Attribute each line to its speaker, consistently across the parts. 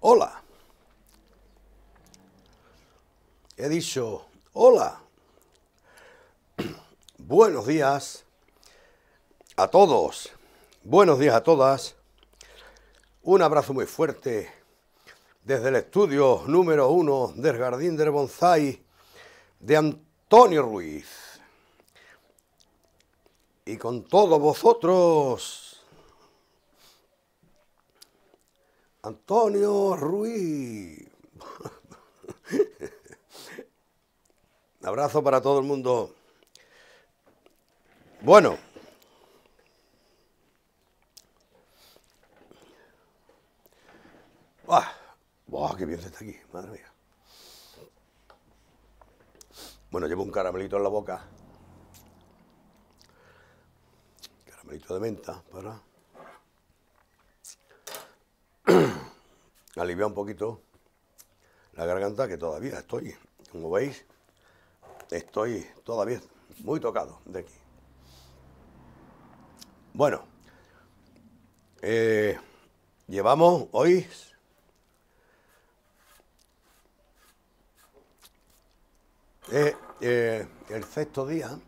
Speaker 1: hola. He dicho, hola. Buenos días a todos. Buenos días a todas. Un abrazo muy fuerte desde el estudio número uno del Jardín del Bonsai de Antonio Ruiz. Y con todos vosotros. Antonio Ruiz. Un abrazo para todo el mundo. Bueno. ¡Buah! ¡Buah! ¡Qué bien se está aquí! Madre mía. Bueno, llevo un caramelito en la boca. Caramelito de menta, para... aliviar un poquito la garganta que todavía estoy, como veis, estoy todavía muy tocado de aquí. Bueno, eh, llevamos hoy eh, eh, el sexto día,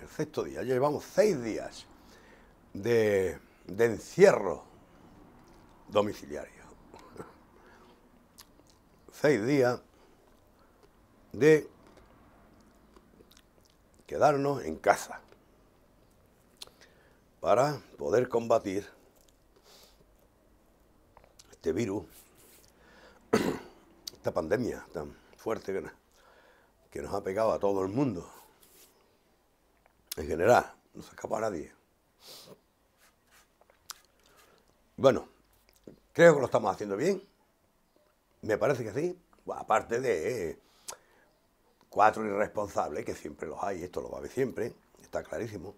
Speaker 1: el sexto día, llevamos seis días de encierro domiciliario. Seis días de quedarnos en casa para poder combatir este virus, esta pandemia tan fuerte que, nos ha pegado a todo el mundo. En general, no se escapa a nadie. Bueno, Creo que lo estamos haciendo bien. Me parece que sí. Aparte de cuatro irresponsables, que siempre los hay, esto lo va a haber siempre, está clarísimo.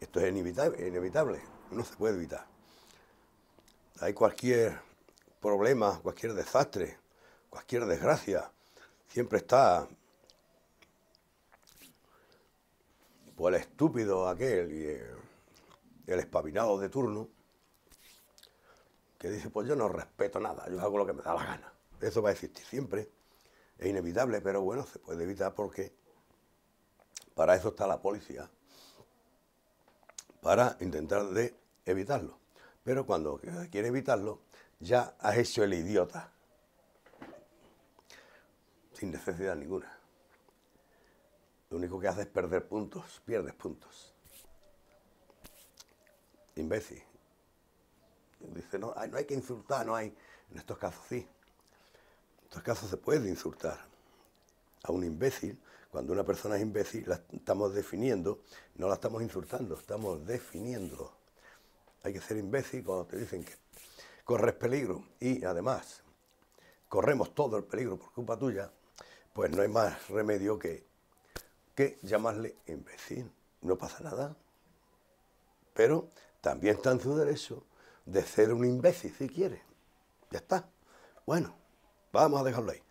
Speaker 1: Esto es inevitable, inevitable, no se puede evitar. Hay cualquier problema, cualquier desastre, cualquier desgracia, siempre está pues, el estúpido aquel y el, espabinado de turno que dice, pues yo no respeto nada, yo hago lo que me da la gana. Eso va a existir siempre, es inevitable, pero bueno, se puede evitar porque para eso está la policía, para intentar de evitarlo. Pero cuando quiere evitarlo, ya has hecho el idiota, sin necesidad ninguna. Lo único que hace es perder puntos, pierdes puntos. Imbécil dice, no, no hay que insultar, no hay. En estos casos sí. En estos casos se puede insultar a un imbécil. Cuando una persona es imbécil, la estamos definiendo, no la estamos insultando, estamos definiendo. Hay que ser imbécil cuando te dicen que corres peligro y además corremos todo el peligro por culpa tuya, pues no hay más remedio que, que llamarle imbécil. No pasa nada. Pero también está en su derecho de ser un imbécil, si quiere. Ya está. Bueno, vamos a dejarlo ahí.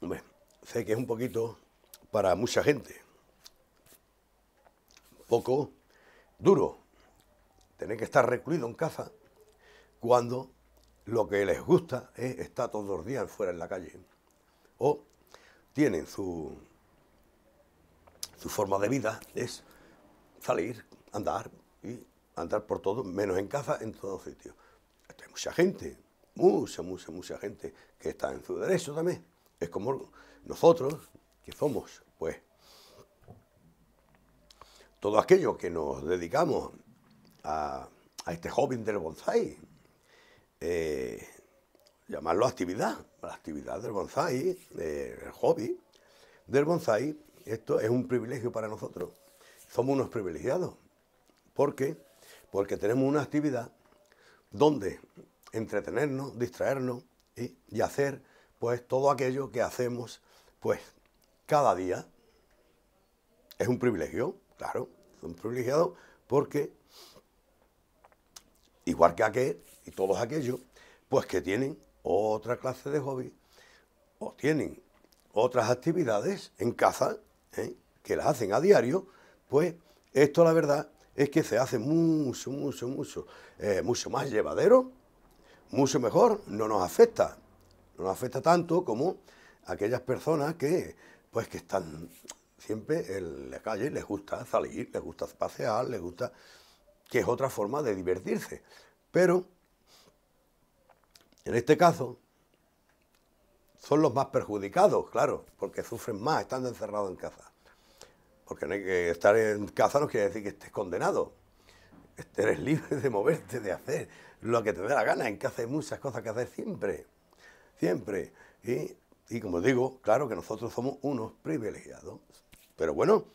Speaker 1: Bueno, sé que es un poquito para mucha gente. poco duro tener que estar recluido en casa cuando lo que les gusta es estar todos los días fuera en la calle. O tienen su, su forma de vida, es salir, andar y andar por todo, menos en casa, en todos sitios. Hay mucha gente, mucha, mucha, mucha gente que está en su derecho también. Es como nosotros que somos, pues. Todo aquello que nos dedicamos a, este hobby del bonsai, eh, llamarlo actividad, la actividad del bonsai, eh, el hobby del bonsai, esto es un privilegio para nosotros. Somos unos privilegiados, porque porque tenemos una actividad donde entretenernos, distraernos y hacer pues todo aquello que hacemos pues cada día. Es un privilegio, claro, es un privilegiado porque igual que aquel y todos aquellos pues que tienen otra clase de hobby o tienen otras actividades en casa ¿eh? que las hacen a diario, pues esto la verdad es que se hace mucho, mucho, mucho, eh, mucho más llevadero, mucho mejor, no nos afecta, no nos afecta tanto como aquellas personas que, pues, que están siempre en la calle, les gusta salir, les gusta pasear, les gusta, que es otra forma de divertirse. Pero, en este caso, son los más perjudicados, claro, porque sufren más estando encerrados en casa. Porque estar en caza no quiere decir que estés condenado. Este, eres libre de moverte, de hacer lo que te dé la gana. En caza hay muchas cosas que hacer siempre. Siempre. Y, como digo, claro que nosotros somos unos privilegiados. Pero bueno,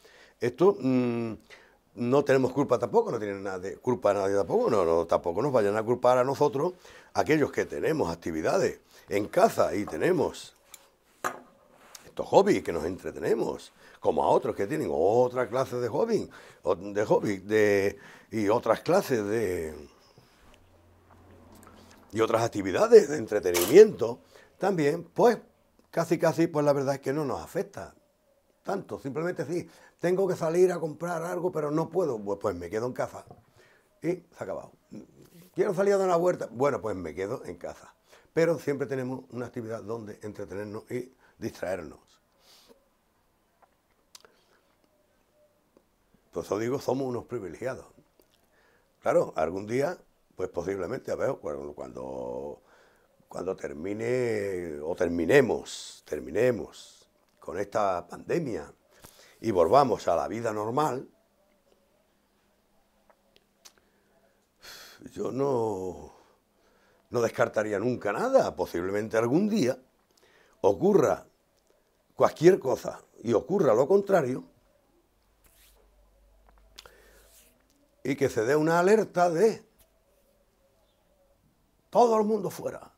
Speaker 1: esto mm, no tenemos culpa tampoco, no tienen nada culpa a nadie tampoco. No, tampoco nos vayan a culpar a nosotros aquellos que tenemos actividades en caza y tenemos estos hobbies que nos entretenemos como a otros que tienen otra clase de hobby, de hobby de, y otras clases de y otras actividades de entretenimiento también, pues casi casi pues la verdad es que no nos afecta tanto, simplemente sí, tengo que salir a comprar algo, pero no puedo, pues, pues me quedo en casa. Y se ha acabado. Quiero salir a dar una vuelta, bueno, pues me quedo en casa. Pero siempre tenemos una actividad donde entretenernos y distraernos. Por eso digo, somos unos privilegiados. Claro, algún día, pues posiblemente, a ver, cuando, cuando termine o terminemos, terminemos con esta pandemia y volvamos a la vida normal, yo no, no descartaría nunca nada. Posiblemente algún día ocurra cualquier cosa y ocurra lo contrario y que se dé una alerta de todo el mundo fuera,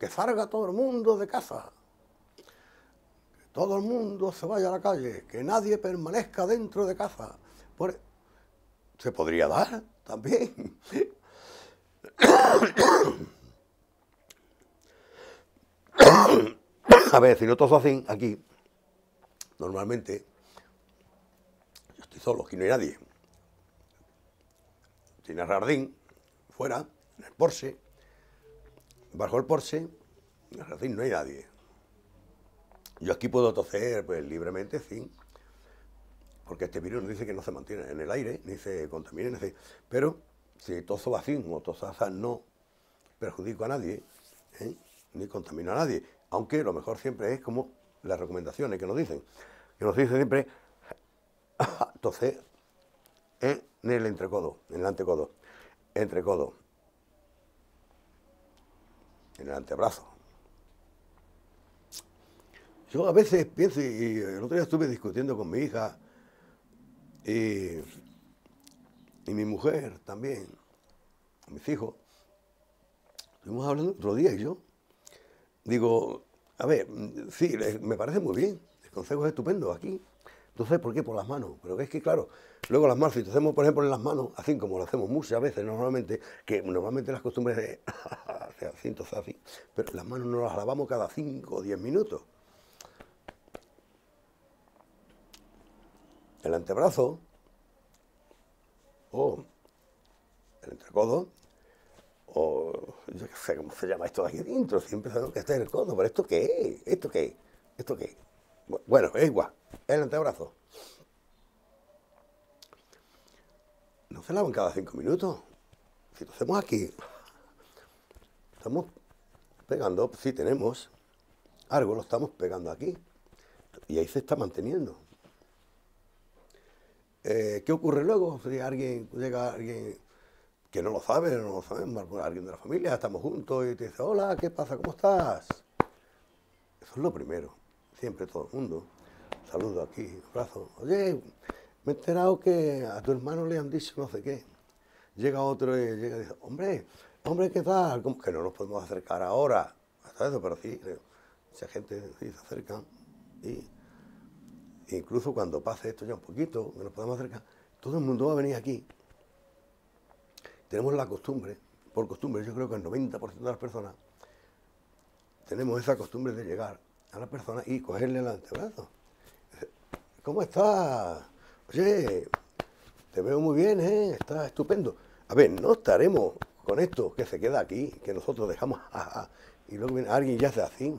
Speaker 1: que salga todo el mundo de casa, que todo el mundo se vaya a la calle, que nadie permanezca dentro de casa. Pues, se podría dar también. a ver, si no todos hacen aquí, normalmente, yo estoy solo, aquí no hay nadie el jardín, fuera, en el Porsche, bajo el Porsche, en el jardín no hay nadie. Yo aquí puedo toser pues, libremente, sí, porque este virus dice que no se mantiene en el aire, ni se contamina, pero si toso vacío o tosaza no perjudico a nadie, ¿eh? ni contamino a nadie, aunque lo mejor siempre es como las recomendaciones que nos dicen, que nos dicen siempre toser en ¿eh? en el entrecodo, en el antecodo, entrecodo, en el antebrazo. Yo a veces pienso, y el otro día estuve discutiendo con mi hija y, y mi mujer también, mis hijos, estuvimos hablando otro día y yo, digo, a ver, sí, me parece muy bien, el consejo es estupendo aquí, entonces, por qué? Por las manos. Pero es que, claro, luego las manos, si te hacemos, por ejemplo, en las manos, así como lo hacemos muchas veces normalmente, que normalmente las costumbres de así, entonces así, pero las manos no las lavamos cada 5 o 10 minutos. El antebrazo o el entrecodo o yo sé cómo se llama esto de aquí dentro, siempre sabemos que está en el codo, pero ¿esto qué es? ¿Esto qué es? ¿Esto qué es? Bueno, es igual, el antebrazo. No se lavan cada cinco minutos. Si lo hacemos aquí, estamos pegando, si tenemos algo, lo estamos pegando aquí. Y ahí se está manteniendo. Eh, ¿Qué ocurre luego? Si alguien llega alguien que no lo sabe, no lo sabemos, alguien de la familia, estamos juntos y te dice, hola, ¿qué pasa? ¿Cómo estás? Eso es lo primero siempre todo el mundo. Saludo aquí, abrazo. Oye, me he enterado que a tu hermano le han dicho no sé qué. Llega otro y llega dice, hombre, hombre, ¿qué tal? Que no nos podemos acercar ahora. Hasta eso, pero sí, mucha gente se acerca. Y incluso cuando pase esto ya un poquito, que nos podemos acercar, todo el mundo va a venir aquí. Tenemos la costumbre, por costumbre, yo creo que el 90% de las personas tenemos esa costumbre de llegar a la persona y cogerle el antebrazo. ¿Cómo estás? Oye, te veo muy bien, ¿eh? está estupendo. A ver, no estaremos con esto que se queda aquí, que nosotros dejamos y luego alguien ya hace así.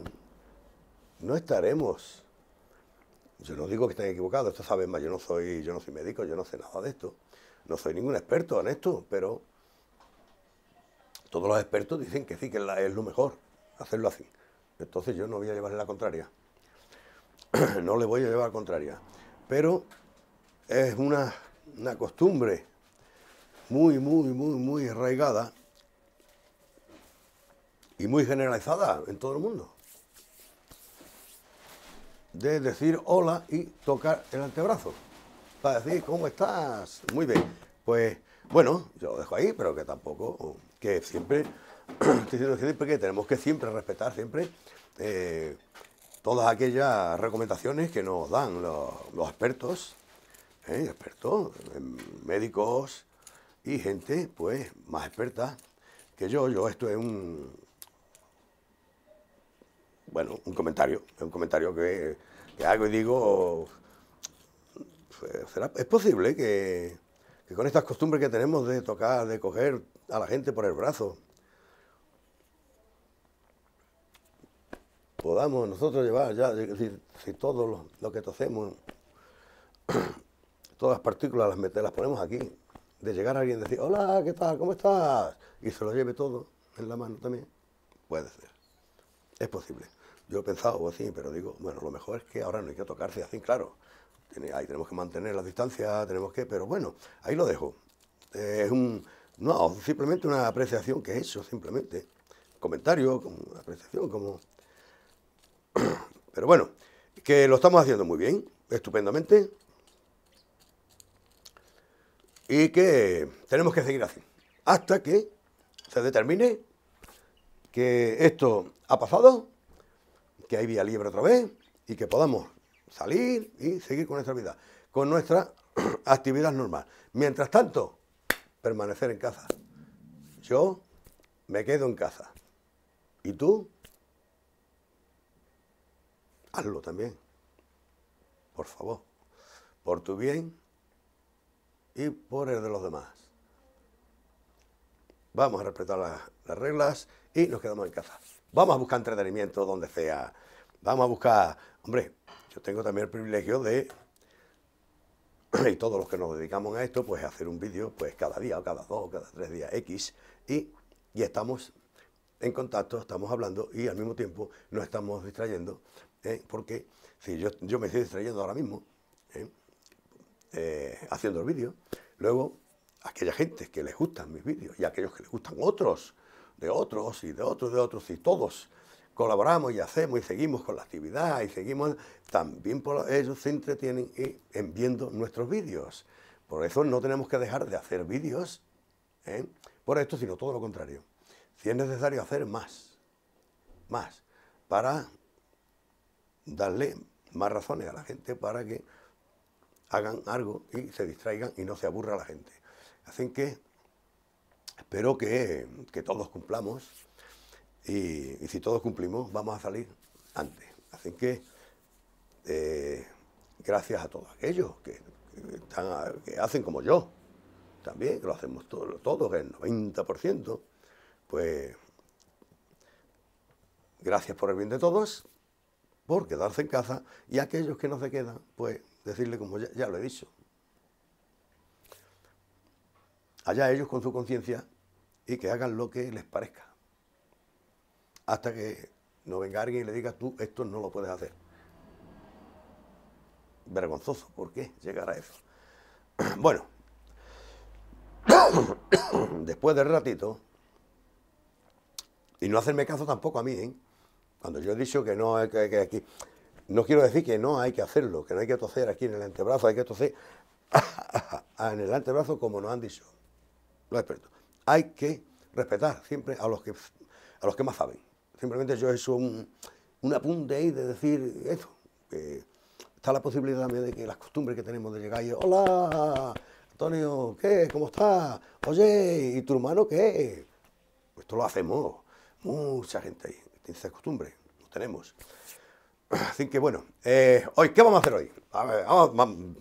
Speaker 1: No estaremos. Yo no digo que estén equivocados, esto saben más, yo no soy, yo no soy médico, yo no sé nada de esto. No soy ningún experto en esto, pero todos los expertos dicen que sí, que es lo mejor, hacerlo así. Entonces yo no voy a llevarle la contraria. no le voy a llevar la contraria. Pero es una, costumbre muy, muy, muy, muy arraigada y muy generalizada en todo el mundo. De decir hola y tocar el antebrazo. Para decir, ¿cómo estás? Muy bien. Pues bueno, yo lo dejo ahí, pero que tampoco, que siempre, siempre que tenemos que siempre respetar siempre eh, todas aquellas recomendaciones que nos dan los, expertos, ¿eh? expertos, em, médicos y gente pues más experta que yo. Yo esto es un bueno, un comentario, un comentario que, que, hago y digo pues, ¿será, es posible que, que con estas costumbres que tenemos de tocar, de coger a la gente por el brazo, podamos nosotros llevar, ya, si, si todo lo, que tocemos, todas las partículas las, metemos las ponemos aquí, de llegar a alguien y decir, hola, ¿qué tal? ¿Cómo estás? Y se lo lleve todo en la mano también, puede ser, es posible. Yo he pensado así, pero digo, bueno, lo mejor es que ahora no hay que tocarse así, claro. Ahí tenemos que mantener la distancia, tenemos que, pero bueno, ahí lo dejo. Eh, es un, no, simplemente una apreciación que he hecho, simplemente. Comentario, apreciación, como Pero bueno, que lo estamos haciendo muy bien, estupendamente. Y que tenemos que seguir así. Hasta que se determine que esto ha pasado, que hay vía libre otra vez y que podamos salir y seguir con nuestra vida, con nuestra actividad normal. Mientras tanto, permanecer en casa. Yo me quedo en casa. ¿Y tú? hazlo también. Por favor. Por tu bien y por el de los demás. Vamos a respetar las, reglas y nos quedamos en casa. Vamos a buscar entretenimiento donde sea. Vamos a buscar, hombre, yo tengo también el privilegio de, y todos los que nos dedicamos a esto, pues hacer un vídeo pues cada día o cada dos o cada tres días X y, y estamos en contacto, estamos hablando y al mismo tiempo nos estamos distrayendo ¿eh? porque si yo, yo, me estoy distrayendo ahora mismo ¿eh? Eh, haciendo el vídeo, luego aquella gente que les gustan mis vídeos y aquellos que les gustan otros, de otros y de otros, de otros y todos colaboramos y hacemos y seguimos con la actividad y seguimos, también por, ellos se entretienen en viendo nuestros vídeos. Por eso no tenemos que dejar de hacer vídeos por esto, sino todo lo contrario. Si es necesario hacer más, más, para darle más razones a la gente para que hagan algo y se distraigan y no se aburra la gente. Hacen que espero que, todos cumplamos y, si todos cumplimos vamos a salir antes. Así que eh, gracias a todos aquellos que, hacen como yo, también, que lo hacemos todos, todos el 90%, pues gracias por el bien de todos por quedarse en casa y aquellos que no se quedan, pues decirle como ya, lo he dicho. Allá ellos con su conciencia y que hagan lo que les parezca. Hasta que no venga alguien y le diga tú esto no lo puedes hacer. Vergonzoso, ¿por qué llegar a eso? Bueno, después del ratito, y no hacerme caso tampoco a mí, ¿eh? Cuando yo he dicho que no hay que, aquí, no quiero decir que no hay que hacerlo, que no hay que toser aquí en el antebrazo, hay que toser en el antebrazo como nos han dicho los expertos. Hay que respetar siempre a los que, a los que más saben. Simplemente yo he un, apunte ahí de decir esto. que está la posibilidad de que las costumbres que tenemos de llegar y hola, Antonio, ¿qué? ¿Cómo estás? Oye, ¿y tu hermano qué? Esto lo hacemos mucha gente ahí esa costumbre, no tenemos. Así que bueno, eh, hoy, ¿qué vamos a hacer hoy?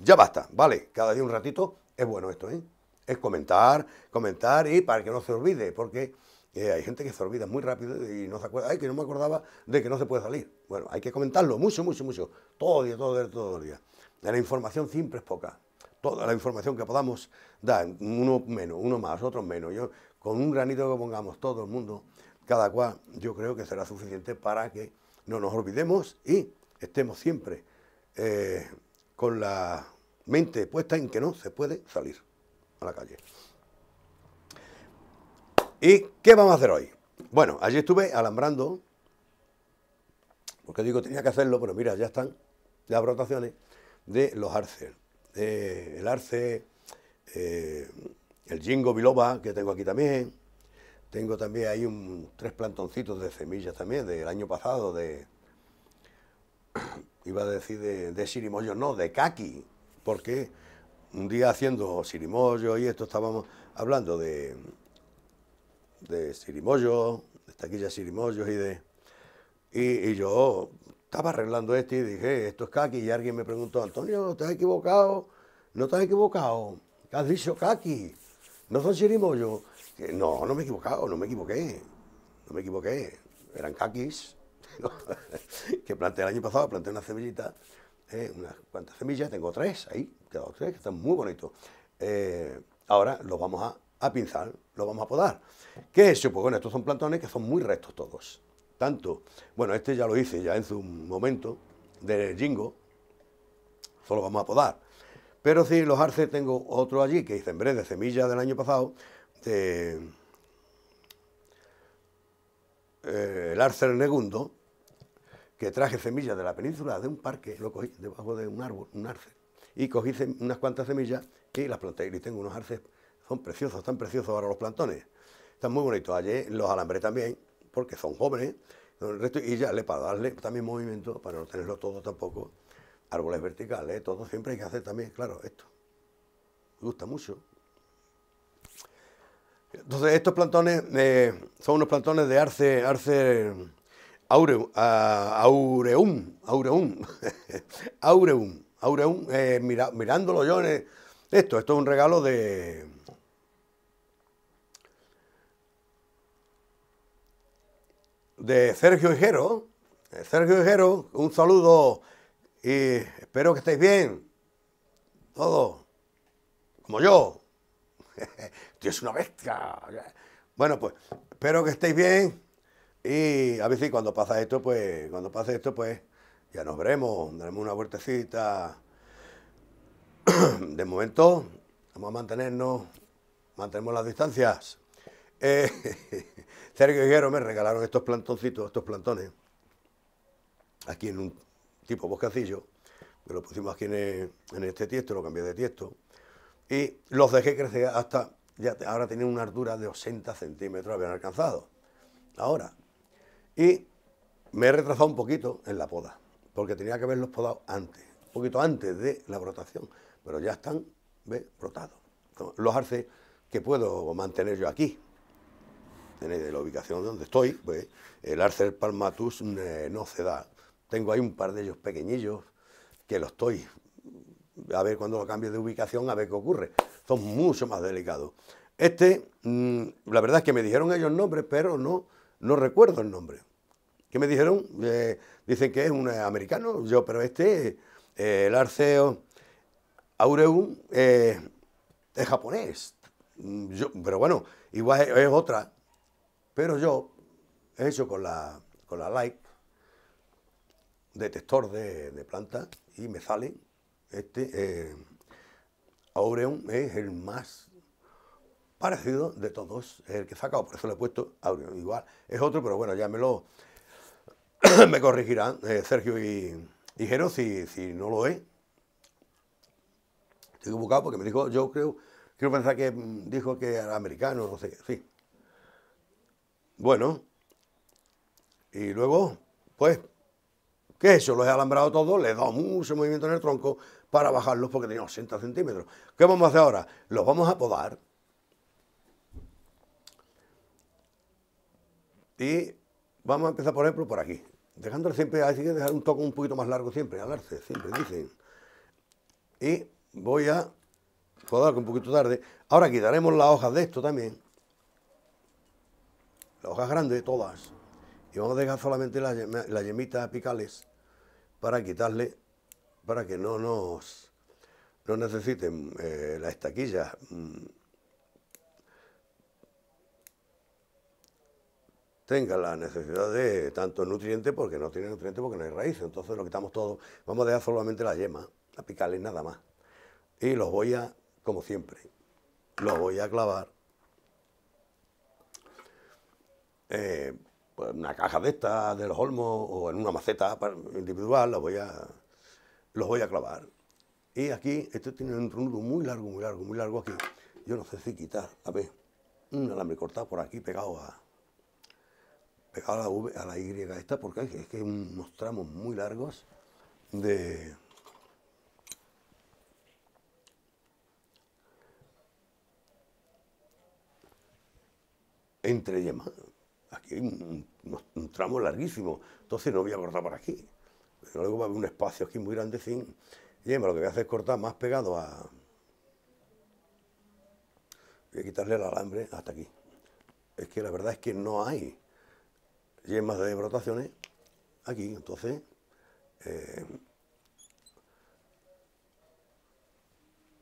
Speaker 1: ya basta, vale, cada día un ratito, es bueno esto, ¿eh? Es comentar, comentar y para que no se olvide, porque eh, hay gente que se olvida muy rápido y no se acuerda, ay, que no me acordaba de que no se puede salir. Bueno, hay que comentarlo mucho, mucho, mucho, todo día, todo día, todo día. La información siempre es poca, toda la información que podamos dar, uno menos, uno más, otro menos. Yo, con un granito que pongamos todo el mundo, cada cual yo creo que será suficiente para que no nos olvidemos y estemos siempre eh, con la mente puesta en que no se puede salir a la calle. ¿Y qué vamos a hacer hoy? Bueno, allí estuve alambrando, porque digo tenía que hacerlo, pero mira, ya están las rotaciones de los arces. Eh, el arce, eh, el jingo biloba que tengo aquí también, tengo también ahí un, tres plantoncitos de semillas también, del año pasado, de... Iba a decir de, de no, de kaki, porque un día haciendo sirimollo y esto estábamos hablando de, de de taquillas sirimoyos y de... Y, yo estaba arreglando esto y dije, esto es kaki, y alguien me preguntó, Antonio, ¿te has equivocado? ¿No te has equivocado? ¿Qué has dicho kaki, ¿No son sirimoyos? No, no me he equivocado, no me equivoqué. No me equivoqué. Eran caquis que planté el año pasado, planté una semillita, eh, unas cuantas semillas, tengo tres ahí, tres, que están muy bonitos. Eh, ahora los vamos a, pinzar, los vamos a podar. ¿Qué es eso? Pues bueno, estos son plantones que son muy rectos todos. Tanto, bueno, este ya lo hice ya en su momento, de jingo, solo vamos a podar. Pero si los arces tengo otro allí que vez de semillas del año pasado, de este, eh, el Arcer Negundo, que traje semillas de la península, de un parque, lo cogí debajo de un árbol, un arce, y cogí unas cuantas semillas que las planté. Y tengo unos arces, son preciosos, están preciosos ahora los plantones, están muy bonitos. Ayer los alambré también, porque son jóvenes, y ya le para darle también movimiento, para no tenerlo todo tampoco, árboles verticales, todo siempre hay que hacer también, claro, esto. Me gusta mucho. Entonces, estos plantones eh, son unos plantones de arce, arce aureum, aureum, aureum, aureum, eh, aureum mirándolo yo esto, esto es un regalo de... de Sergio Higero, eh, Sergio Hijero, un saludo y espero que estéis bien, todos, como yo. Tío, es una bestia. Bueno, pues espero que estéis bien. Y a ver si cuando pasa esto, pues, cuando pase esto, pues, ya nos veremos, daremos una vueltecita. De momento, vamos a mantenernos, mantenemos las distancias. Eh, Sergio Sergio Higuero me regalaron estos plantoncitos, estos plantones, aquí en un tipo bosquecillo que lo pusimos aquí en, en este tiesto, lo cambié de tiesto y los dejé crecer hasta, ya ahora tienen una altura de 80 centímetros, habían alcanzado, ahora. Y me he retrasado un poquito en la poda, porque tenía que haberlos podado antes, un poquito antes de la brotación, pero ya están ¿ves? brotados. los arces que puedo mantener yo aquí, de la ubicación donde estoy, pues el arce palmatus eh, no se da. Tengo ahí un par de ellos pequeñillos que los estoy a ver cuando lo cambies de ubicación, a ver qué ocurre. Son mucho más delicados. Este, mm, la verdad es que me dijeron ellos nombres, pero no, no recuerdo el nombre. ¿Qué me dijeron? Eh, dicen que es un eh, americano, yo, pero este, eh, el arceo aureum, es japonés. Mm, pero bueno, igual es, otra. Pero yo he hecho con la, con la detector de, de planta, y me salen este eh, es el más parecido de todos, el que he sacado, por eso le he puesto Aureón. Igual es otro, pero bueno, ya me lo me corregirán eh, Sergio y, y Jero si, si no lo es. Estoy equivocado porque me dijo, yo creo, quiero pensar que mm, dijo que era americano, no sé, sí. Bueno, y luego, pues que eso? Los he alambrado todos, le he dado mucho movimiento en el tronco para bajarlos porque tenía 80 centímetros. ¿Qué vamos a hacer ahora? Los vamos a podar. Y vamos a empezar, por ejemplo, por aquí. Dejándole siempre, hay que dejar un toco un poquito más largo siempre, alarse siempre dicen. Y voy a podar un poquito tarde. Ahora quitaremos las hojas de esto también. Las hojas grandes, todas. Y vamos a dejar solamente las, las yemitas apicales para quitarle, para que no nos no necesiten eh, las estaquillas. Mm. tenga la necesidad de tanto nutriente, porque no tiene nutriente porque no hay raíz. Entonces lo quitamos todo, vamos a dejar solamente la yema, a picarles nada más. Y los voy a, como siempre, los voy a clavar eh, pues, una caja de estas, de los olmos, o en una maceta individual, los voy a, los voy a clavar. Y aquí, esto tiene un tronco muy largo, muy largo, muy largo aquí. Yo no sé si quitar, a ver, un alambre cortado por aquí pegado a, pegado a la, a la Y esta, porque es que hay unos tramos muy largos de... entre yemas. Aquí hay un, tramo larguísimo, entonces no voy a cortar por aquí. luego va a haber un espacio aquí muy grande sin... Y lo que voy a hacer es cortar más pegado a... Voy a quitarle el alambre hasta aquí. Es que la verdad es que no hay yemas de brotaciones aquí, entonces... Eh,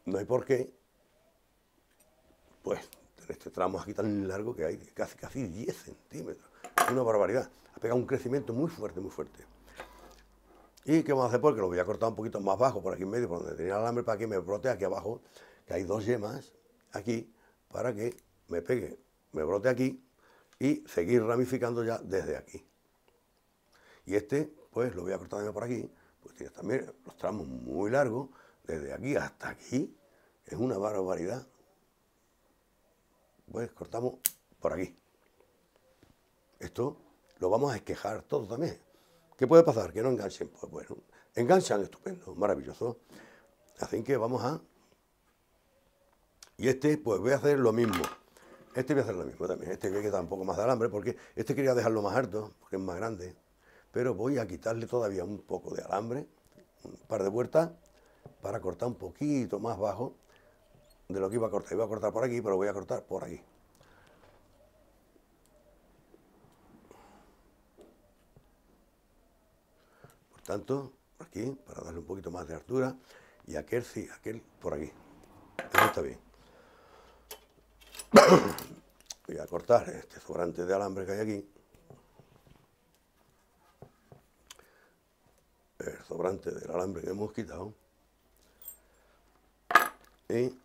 Speaker 1: no hay por qué, pues este tramo aquí tan largo que hay, casi, casi 10 centímetros. Una barbaridad. Ha pegado un crecimiento muy fuerte, muy fuerte. ¿Y qué vamos a hacer? Pues que lo voy a cortar un poquito más bajo, por aquí en medio, por donde tenía el alambre, para que me brote aquí abajo, que hay dos yemas aquí, para que me pegue, me brote aquí y seguir ramificando ya desde aquí. Y este, pues lo voy a cortar también por aquí, pues tiene también los tramos muy largos, desde aquí hasta aquí, es una barbaridad pues cortamos por aquí. Esto lo vamos a esquejar todo también. ¿Qué puede pasar? Que no enganchen. Pues bueno, enganchan, estupendo, maravilloso. Así que vamos a... Y este, pues voy a hacer lo mismo. Este voy a hacer lo mismo también. Este que queda un poco más de alambre, porque este quería dejarlo más alto, porque es más grande. Pero voy a quitarle todavía un poco de alambre, un par de vueltas, para cortar un poquito más bajo de lo que iba a cortar. Iba a cortar por aquí, pero voy a cortar por aquí. Por tanto, por aquí, para darle un poquito más de altura, y aquel sí, aquel por aquí. está bien. Voy a cortar este sobrante de alambre que hay aquí. El sobrante del alambre que hemos quitado. Y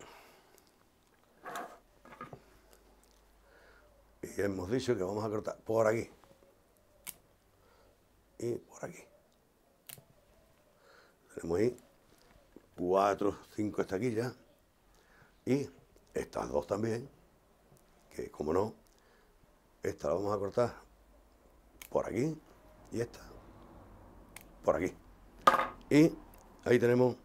Speaker 1: hemos dicho que vamos a cortar por aquí. Y por aquí. Tenemos ahí cuatro, cinco estaquillas. Y estas dos también, que como no, esta la vamos a cortar por aquí y esta por aquí. Y ahí tenemos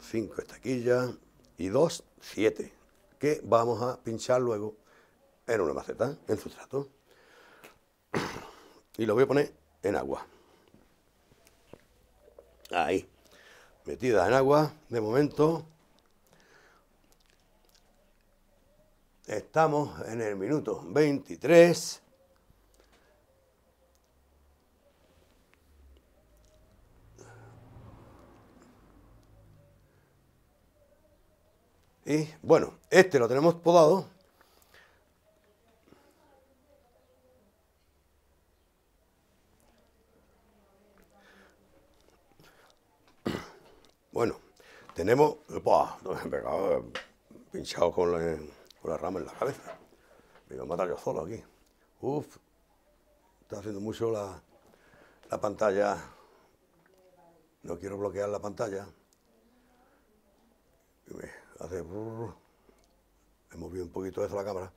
Speaker 1: cinco estaquillas y dos, siete que vamos a pinchar luego en una maceta, en sustrato. Y lo voy a poner en agua. Ahí. metida en agua, de momento. Estamos en el minuto 23. Y bueno, este lo tenemos podado. Bueno, tenemos... Me eh, Pinchado con la, con la rama en la cabeza. Me voy a matar yo solo aquí. Uf, está haciendo mucho la, la pantalla. No quiero bloquear la pantalla hace... He movido un poquito eso la cámara.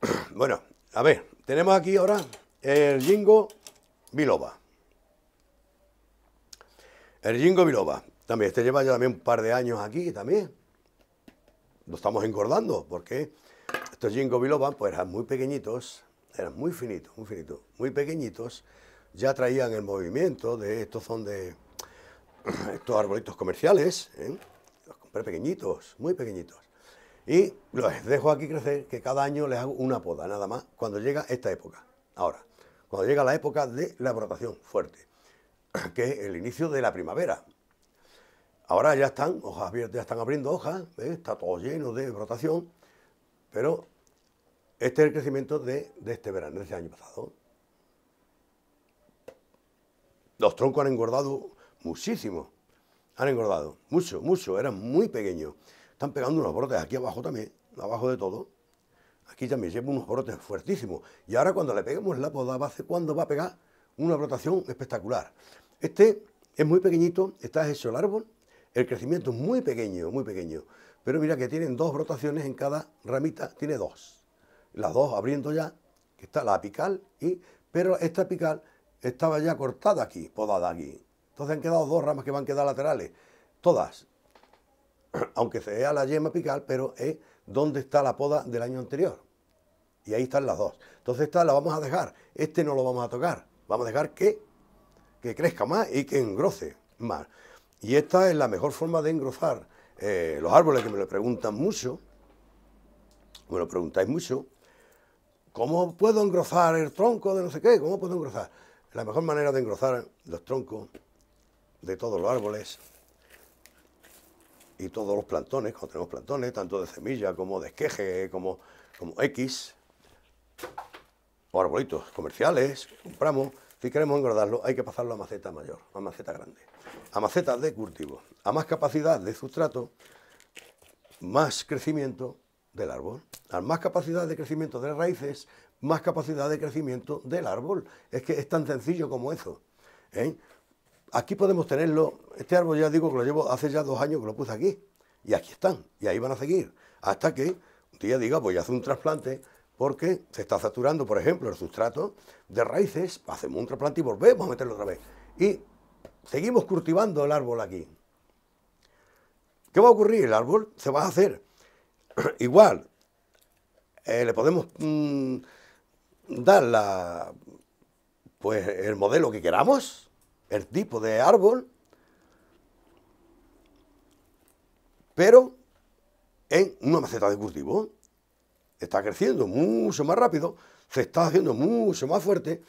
Speaker 1: Bueno, a ver, tenemos aquí ahora el Jingo Biloba. El Jingo Biloba. También, este lleva ya también un par de años aquí también. Lo estamos engordando porque estos Jingo Biloba pues eran muy pequeñitos, eran muy finitos, muy finitos, muy pequeñitos. Ya traían el movimiento de estos son de estos arbolitos comerciales. ¿eh? pero pequeñitos, muy pequeñitos. Y los dejo aquí crecer, que cada año les hago una poda, nada más, cuando llega esta época. Ahora, cuando llega la época de la brotación fuerte, que es el inicio de la primavera. Ahora ya están, hojas abiertas, ya están abriendo hojas, está todo lleno de brotación, pero este es el crecimiento de, de este verano, de este año pasado. Los troncos han engordado muchísimo han engordado. Mucho, mucho, eran muy pequeños. Están pegando unos brotes aquí abajo también, abajo de todo. Aquí también lleva unos brotes fuertísimos. Y ahora cuando le pegamos la poda, va hacer cuando va a pegar una brotación espectacular. Este es muy pequeñito, está hecho el árbol, el crecimiento es muy pequeño, muy pequeño. Pero mira que tienen dos brotaciones en cada ramita, tiene dos. Las dos abriendo ya, que está la apical, y, pero esta apical estaba ya cortada aquí, podada aquí. Entonces han quedado dos ramas que van a quedar laterales. Todas. Aunque sea la yema apical, pero es donde está la poda del año anterior. Y ahí están las dos. Entonces esta la vamos a dejar. Este no lo vamos a tocar. Vamos a dejar que, que crezca más y que engrose más. Y esta es la mejor forma de engrosar eh, los árboles que me lo preguntan mucho. Me lo preguntáis mucho. ¿Cómo puedo engrosar el tronco de no sé qué? ¿Cómo puedo engrosar? La mejor manera de engrosar los troncos de todos los árboles y todos los plantones, cuando tenemos plantones, tanto de semilla como de esqueje, como, como X, o arbolitos comerciales, compramos, si queremos engordarlo hay que pasarlo a maceta mayor, a maceta grande, a maceta de cultivo, a más capacidad de sustrato, más crecimiento del árbol, a más capacidad de crecimiento de raíces, más capacidad de crecimiento del árbol. Es que es tan sencillo como eso. ¿eh? Aquí podemos tenerlo, este árbol ya digo que lo llevo hace ya dos años que lo puse aquí, y aquí están, y ahí van a seguir, hasta que un día diga, voy pues, a hacer un trasplante, porque se está saturando, por ejemplo, el sustrato de raíces, hacemos un trasplante y volvemos a meterlo otra vez. Y seguimos cultivando el árbol aquí. ¿Qué va a ocurrir? El árbol se va a hacer igual. Eh, le podemos mm, dar la, pues, el modelo que queramos, el tipo de árbol, pero en una maceta de cultivo. Está creciendo mucho más rápido, se está haciendo mucho más fuerte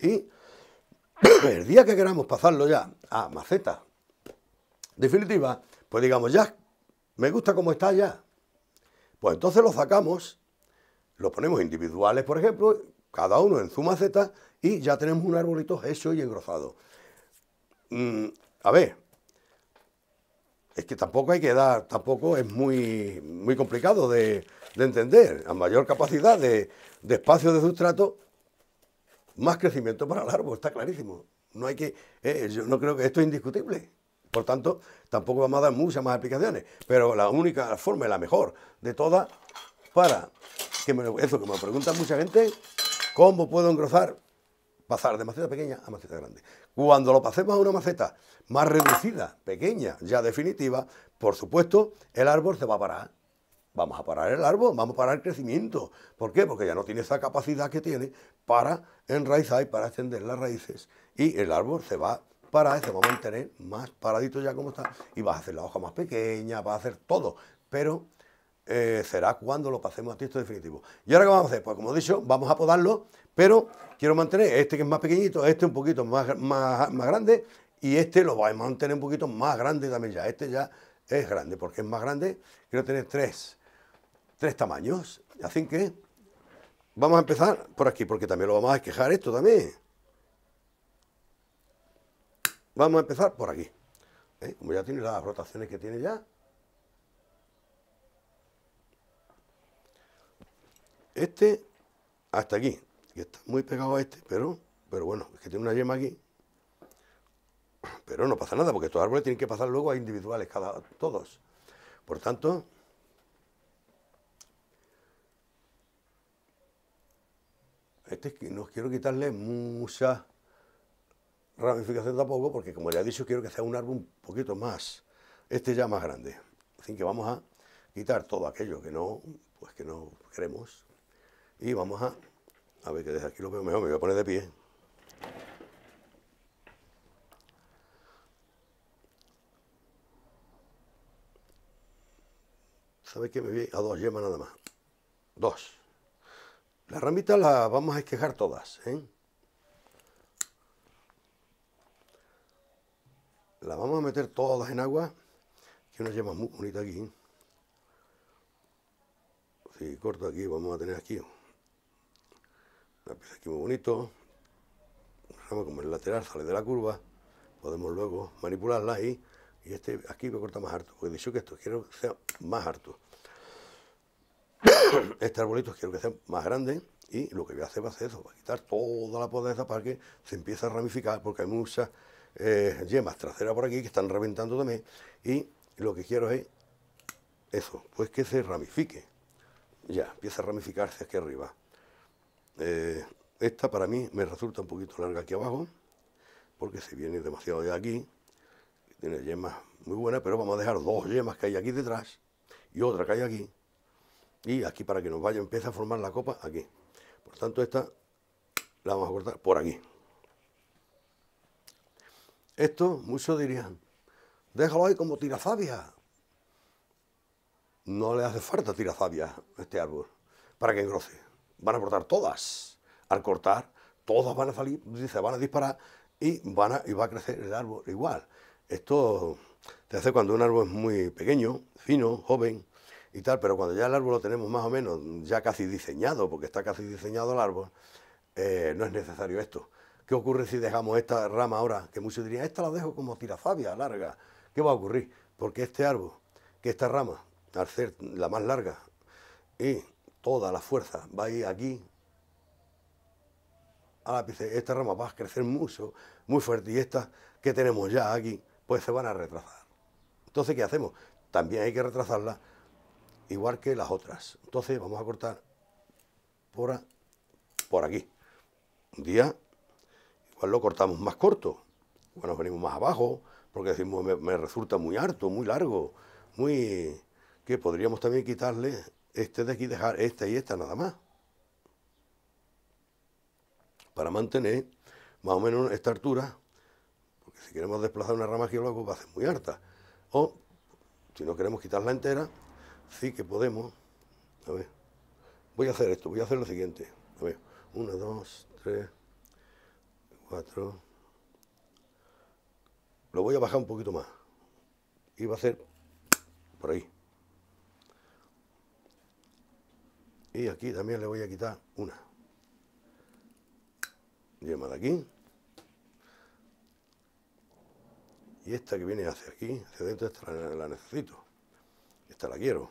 Speaker 1: y el día que queramos pasarlo ya a maceta definitiva, pues digamos, ya me gusta cómo está ya. Pues entonces lo sacamos, lo ponemos individuales, por ejemplo, cada uno en su maceta y ya tenemos un arbolito hecho y engrosado. Mm, a ver, es que tampoco hay que dar, tampoco es muy, muy complicado de, entender. A mayor capacidad de, espacio de sustrato, más crecimiento para el árbol, está clarísimo. No hay que, eh, yo no creo que esto es indiscutible. Por tanto, tampoco vamos a dar muchas más aplicaciones. Pero la única forma y la mejor de todas para que eso que me pregunta mucha gente, ¿cómo puedo engrosar? Pasar de maceta pequeña a maceta grande. Cuando lo pasemos a una maceta más reducida, pequeña, ya definitiva, por supuesto, el árbol se va a parar. Vamos a parar el árbol, vamos a parar el crecimiento. ¿Por qué? Porque ya no tiene esa capacidad que tiene para enraizar y para extender las raíces. Y el árbol se va a parar, se va a mantener más paradito ya como está. Y vas a hacer la hoja más pequeña, vas a hacer todo. Pero eh, será cuando lo pasemos a texto definitivo. ¿Y ahora qué vamos a hacer? Pues como he dicho, vamos a podarlo, pero quiero mantener este que es más pequeñito, este un poquito más, más, grande y este lo voy a mantener un poquito más grande también ya. Este ya es grande porque es más grande. Quiero tener tres, tamaños. Así que vamos a empezar por aquí porque también lo vamos a esquejar esto también. Vamos a empezar por aquí. ¿Eh? Como ya tiene las rotaciones que tiene ya. Este hasta aquí está muy pegado a este, pero, pero bueno, es que tiene una yema aquí. Pero no pasa nada, porque estos árboles tienen que pasar luego a individuales, cada, todos. Por tanto, este es que no quiero quitarle mucha ramificación tampoco, porque como ya he dicho, quiero que sea un árbol un poquito más, este ya más grande. Así que vamos a quitar todo aquello que no, pues que no queremos y vamos a a ver, que desde aquí lo veo mejor, me voy a poner de pie. ¿Sabes qué? Me viene? a dos yemas nada más. Dos. Las ramitas las vamos a esquejar todas, ¿eh? Las vamos a meter todas en agua, que una yema muy bonita aquí. Si corto aquí, vamos a tener aquí la pieza aquí muy bonito, como el lateral sale de la curva, podemos luego manipularla y, y este aquí me corta más harto, porque he dicho que esto quiero que sea más harto. este arbolito quiero que sea más grande y lo que voy a hacer va a ser eso, va a quitar toda la poda de para que se empieza a ramificar, porque hay muchas eh, yemas traseras por aquí que están reventando también y lo que quiero es eso, pues que se ramifique. Ya, empieza a ramificarse aquí arriba. Eh, esta para mí me resulta un poquito larga aquí abajo, porque se viene demasiado de aquí. Tiene yemas muy buenas, pero vamos a dejar dos yemas que hay aquí detrás y otra que hay aquí. Y aquí para que nos vaya, empieza a formar la copa aquí. Por tanto, esta la vamos a cortar por aquí. Esto muchos dirían, déjalo ahí como tirazabia. No le hace falta tira a este árbol para que engrose van a cortar todas. Al cortar, todas van a salir, se van a disparar y, van a, y va a crecer el árbol igual. Esto se hace cuando un árbol es muy pequeño, fino, joven y tal, pero cuando ya el árbol lo tenemos más o menos ya casi diseñado, porque está casi diseñado el árbol, eh, no es necesario esto. ¿Qué ocurre si dejamos esta rama ahora? Que muchos dirían, esta la dejo como tirafabia larga. ¿Qué va a ocurrir? Porque este árbol, que esta rama, al ser la más larga y toda la fuerza va a ir aquí. a lápices. esta rama va a crecer mucho, muy fuerte, y esta que tenemos ya aquí, pues se van a retrasar. Entonces, ¿qué hacemos? También hay que retrasarla, igual que las otras. Entonces, vamos a cortar por, por aquí. Un día, igual lo cortamos más corto, bueno venimos más abajo, porque decimos, me, me resulta muy harto, muy largo, muy... que podríamos también quitarle este de aquí dejar esta y esta nada más. Para mantener más o menos esta altura, porque si queremos desplazar una rama geológica va a ser muy harta, O si no queremos quitarla entera, sí que podemos. A ver, voy a hacer esto, voy a hacer lo siguiente. A ver, una, dos, tres, cuatro. Lo voy a bajar un poquito más. Y va a ser por ahí. Y aquí también le voy a quitar una. Yema de aquí. Y esta que viene hacia aquí, hacia dentro, esta la, necesito. Esta la quiero.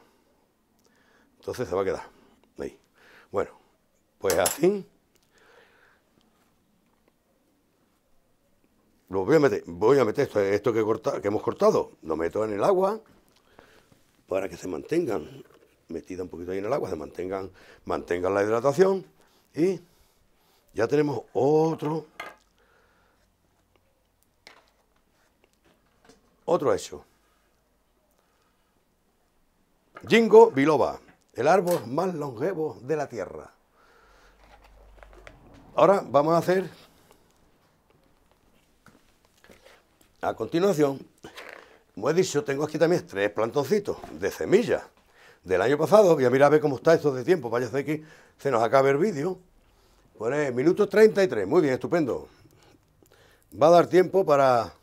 Speaker 1: Entonces se va a quedar. Ahí. Bueno, pues así. Lo voy a meter, voy a meter esto, que, que hemos cortado, lo meto en el agua para que se mantengan metida un poquito ahí en el agua, se mantengan, mantengan la hidratación y ya tenemos otro otro hecho. Jingo biloba, el árbol más longevo de la tierra. Ahora vamos a hacer a continuación, como he dicho, tengo aquí también tres plantoncitos de semillas del año pasado, y a mirar a ver cómo está esto de tiempo, vaya a ser que se nos acaba el vídeo. Pone minutos 33, muy bien, estupendo. Va a dar tiempo para...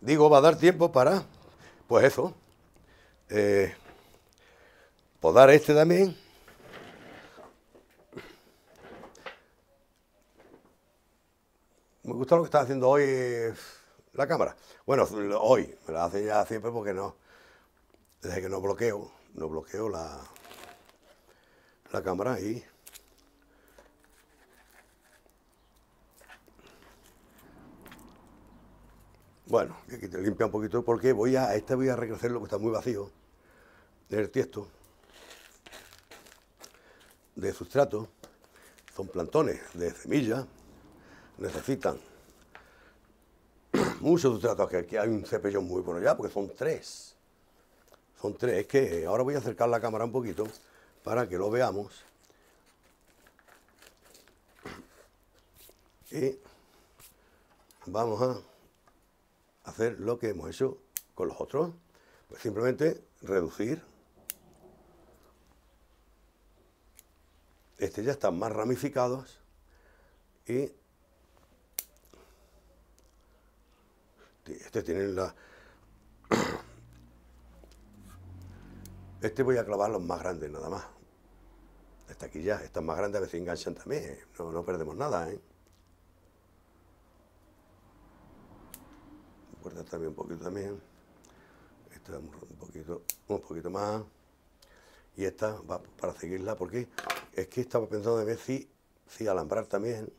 Speaker 1: Digo, va a dar tiempo para, pues eso, eh, podar este también. me gusta lo que está haciendo hoy eh, la cámara. Bueno, hoy, me la hace ya siempre porque no. Desde que no bloqueo, no bloqueo la, la cámara y. Bueno, aquí te limpia un poquito porque voy a, este voy a recrecer lo que está muy vacío del tiesto de sustrato, son plantones de semilla necesitan muchos sustratos, que aquí hay un cepillo muy bueno ya, porque son tres. Son tres, es que ahora voy a acercar la cámara un poquito para que lo veamos. Y vamos a hacer lo que hemos hecho con los otros. Pues simplemente reducir. Este ya están más ramificados y Este, este tiene la... Este voy a clavar los más grandes nada más. Hasta aquí ya, estas más grandes a veces enganchan también, ¿eh? no, perdemos nada. ¿eh? también un poquito también. un poquito, un poquito más. Y esta va para seguirla, porque es que estaba pensando en ver si, si alambrar también,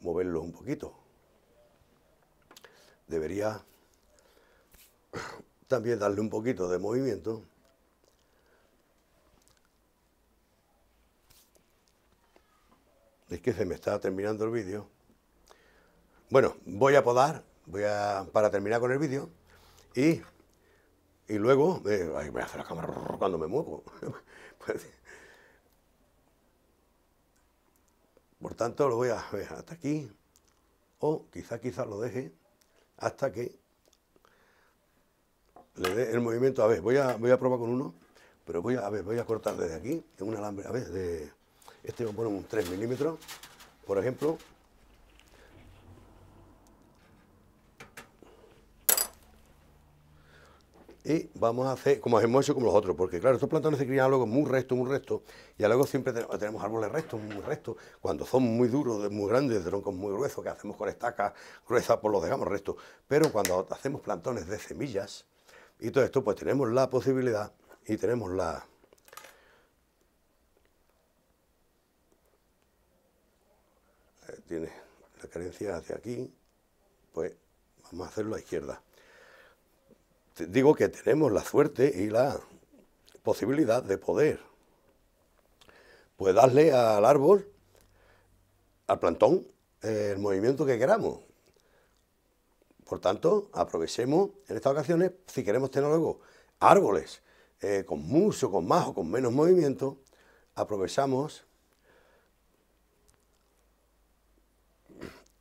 Speaker 1: moverlo un poquito debería también darle un poquito de movimiento. Es que se me está terminando el vídeo. Bueno, voy a podar voy a, para terminar con el vídeo y, luego... Eh, voy ay, me la cámara cuando me muevo. Por tanto, lo voy a ver hasta aquí o quizá, quizá lo deje hasta que le dé el movimiento. A ver, voy a, voy a probar con uno, pero voy a, ver, voy a cortar desde aquí, en un alambre, a ver, de, este lo ponemos un 3 milímetros, por ejemplo, y vamos a hacer, como hemos hecho con los otros, porque claro, estos plantones se crían luego muy resto, muy resto, y luego siempre tenemos árboles restos, muy rectos. cuando son muy duros, muy grandes, troncos muy gruesos, que hacemos con estacas gruesas, pues los dejamos rectos. pero cuando hacemos plantones de semillas y todo esto, pues tenemos la posibilidad y tenemos la... Eh, tiene la carencia hacia aquí, pues vamos a hacerlo a izquierda digo que tenemos la suerte y la posibilidad de poder pues darle al árbol, al plantón, el movimiento que queramos. Por tanto, aprovechemos en estas ocasiones, si queremos tener luego árboles eh, con mucho, con más o con menos movimiento, aprovechamos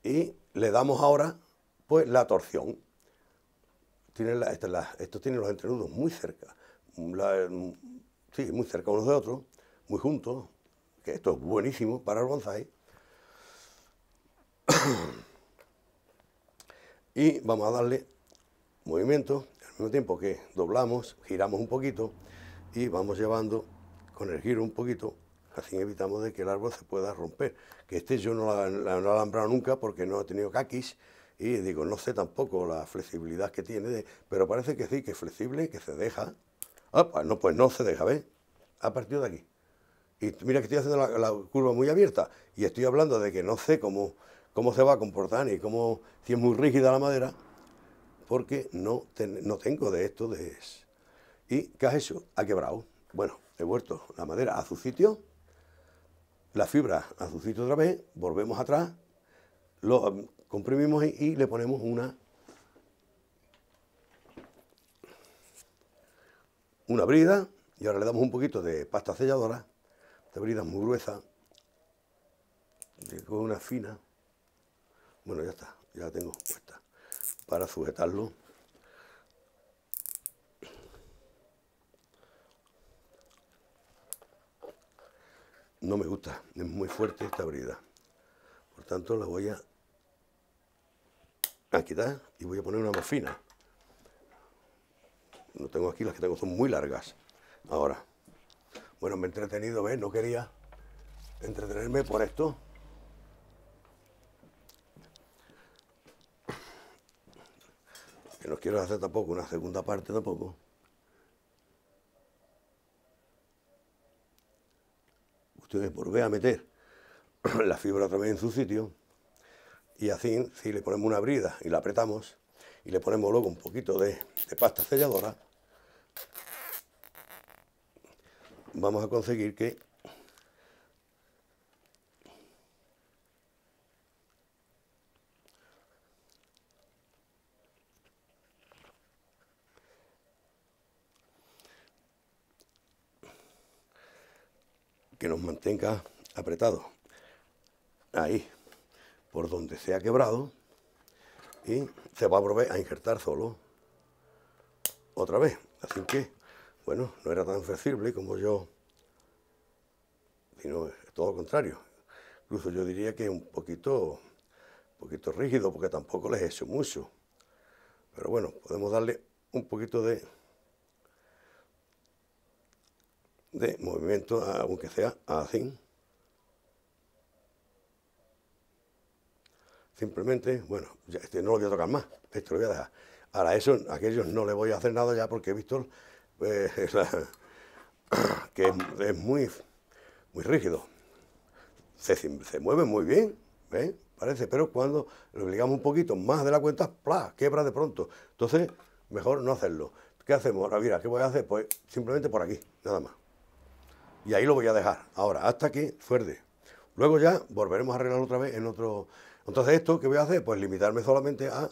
Speaker 1: y le damos ahora pues la torsión estos tienen los entrenudos muy cerca, sí, muy cerca unos de otros, muy juntos, que esto es buenísimo para el bonsai. y vamos a darle movimiento, al mismo tiempo que doblamos, giramos un poquito y vamos llevando con el giro un poquito, así evitamos de que el árbol se pueda romper. Que este yo no la he alambrado nunca porque no he tenido caquis, y digo, no sé tampoco la flexibilidad que tiene, pero parece que sí, que es flexible, que se deja. Ah, pues no, pues no se deja, ¿ves? A partir de aquí. Y mira que estoy haciendo la, curva muy abierta y estoy hablando de que no sé cómo, cómo se va a comportar y cómo, si es muy rígida la madera, porque no, no tengo de esto. De eso. ¿Y qué has hecho? Ha quebrado. Bueno, he vuelto la madera a su sitio, la fibra a su sitio otra vez, volvemos atrás, lo, comprimimos y, le ponemos una, una brida y ahora le damos un poquito de pasta selladora, de brida muy gruesa, con una fina, bueno ya está, ya la tengo puesta, para sujetarlo. No me gusta, es muy fuerte esta brida, por tanto la voy a Aquí está. y voy a poner una más fina. No tengo aquí, las que tengo son muy largas. Ahora, bueno, me he entretenido, ¿ves? No quería entretenerme por esto. Que no quiero hacer tampoco una segunda parte tampoco. Ustedes volver a meter la fibra otra vez en su sitio. Y así, si le ponemos una brida y la apretamos, y le ponemos luego un poquito de, pasta selladora, vamos a conseguir que que nos mantenga apretado. Ahí por donde se ha quebrado y se va a volver a injertar solo otra vez. Así que, bueno, no era tan flexible como yo, sino todo lo contrario. Incluso yo diría que un poquito, un poquito rígido porque tampoco les he hecho mucho. Pero bueno, podemos darle un poquito de, de movimiento, aunque sea así. simplemente, bueno, este no lo voy a tocar más, esto lo voy a dejar. Ahora, eso, a aquellos no le voy a hacer nada ya porque he visto eh, que es, muy, muy rígido. Se, mueve muy bien, ¿eh? parece, pero cuando lo obligamos un poquito más de la cuenta, ¡plá! quebra de pronto. Entonces, mejor no hacerlo. ¿Qué hacemos? Ahora, mira, ¿qué voy a hacer? Pues simplemente por aquí, nada más. Y ahí lo voy a dejar. Ahora, hasta aquí, fuerte. Luego ya volveremos a arreglar otra vez en otro, entonces, ¿esto qué voy a hacer? Pues limitarme solamente a,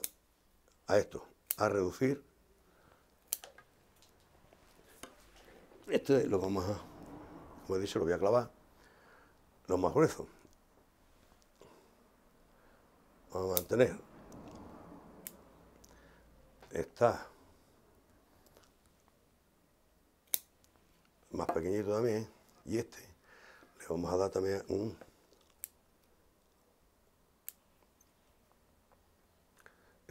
Speaker 1: a esto, a reducir. Este lo vamos a, como he dicho, lo voy a clavar, lo más grueso. Vamos a mantener. Está más pequeñito también, y este le vamos a dar también un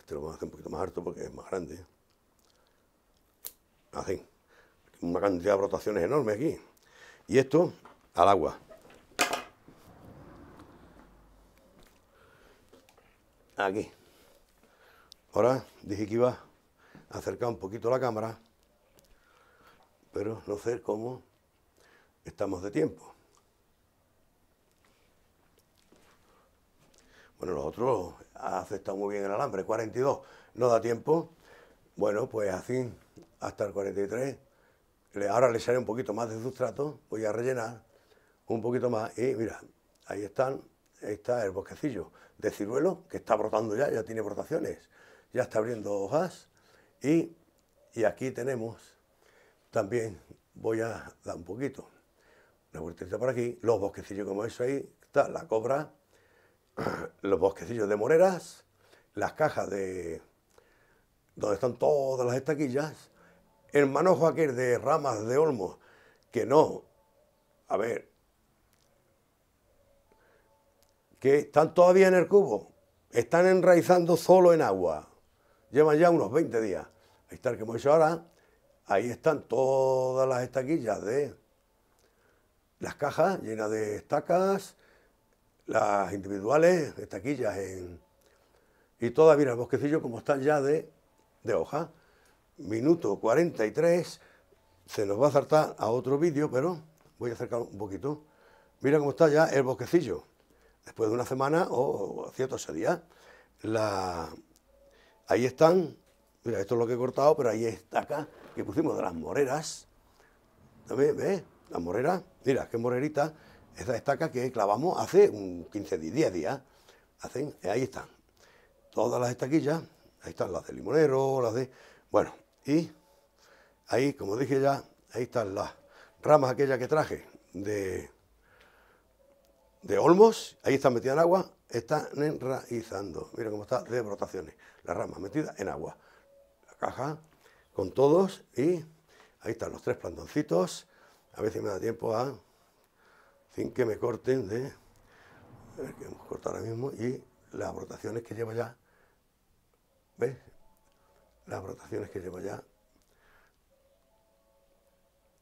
Speaker 1: te lo vamos a hacer un poquito más alto porque es más grande. Así. Una cantidad de rotaciones enormes aquí. Y esto al agua. Aquí. Ahora dije que iba a acercar un poquito la cámara, pero no sé cómo estamos de tiempo. Bueno, los otros ha aceptado muy bien el alambre. 42, no da tiempo. Bueno, pues así hasta el 43. Ahora le sale un poquito más de sustrato, voy a rellenar un poquito más y mira, ahí están, está el bosquecillo de ciruelo que está brotando ya, ya tiene brotaciones, ya está abriendo hojas y, y aquí tenemos también, voy a dar un poquito, una vueltita por aquí, los bosquecillos como eso ahí, está la cobra, los bosquecillos de moreras, las cajas de donde están todas las estaquillas, el manojo aquel de ramas de olmo, que no, a ver, que están todavía en el cubo, están enraizando solo en agua, llevan ya unos 20 días. Ahí está el que hemos hecho ahora, ahí están todas las estaquillas de las cajas llenas de estacas, las individuales de taquillas y todas, mira, el bosquecillo como está ya de, hoja. Minuto 43, se nos va a saltar a otro vídeo, pero voy a acercar un poquito. Mira cómo está ya el bosquecillo. Después de una semana o, o ciertos días, ahí están, mira, esto es lo que he cortado, pero ahí está acá, que pusimos de las moreras. ves? Las moreras, mira, qué morerita esas estaca que clavamos hace un 15 días, 10 días. ahí están. Todas las estaquillas, ahí están las de limonero, las de. Bueno, y ahí, como dije ya, ahí están las ramas aquellas que traje de, de olmos, ahí están metidas en agua, están enraizando. Mira cómo está de brotaciones. Las ramas metidas en agua. La caja con todos y ahí están los tres plantoncitos. A ver si me da tiempo a sin que me corten de, que hemos cortado ahora mismo, y las rotaciones que llevo ya, ¿ves? Las rotaciones que llevo ya,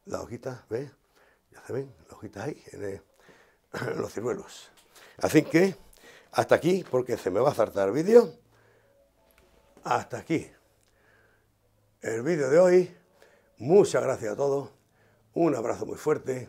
Speaker 1: las hojitas, ¿ves? Ya se ven, las hojitas ahí, en los ciruelos. Así que, hasta aquí, porque se me va a saltar el vídeo, hasta aquí el vídeo de hoy. Muchas gracias a todos, un abrazo muy fuerte